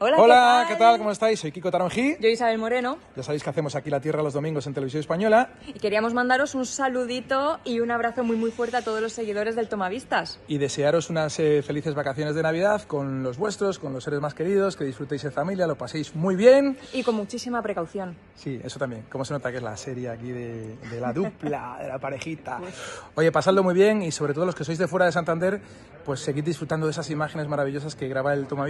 Hola, ¿qué, tal? ¿Cómo estáis? Soy Kiko Tarongi. Yo Isabel Moreno. Ya sabéis que hacemos aquí La Tierra los domingos en Televisión Española. Y queríamos mandaros un saludito y un abrazo muy muy fuerte a todos los seguidores del Tomavistas. Y desearos unas eh, felices vacaciones de Navidad con los vuestros, con los seres más queridos, que disfrutéis en familia, lo paséis muy bien. Y con muchísima precaución. Sí, eso también. Como se nota que es la serie aquí de, la dupla, de la parejita. Pues Oye, pasadlo muy bien y sobre todo los que sois de fuera de Santander, pues seguid disfrutando de esas imágenes maravillosas que graba el Tomavistas.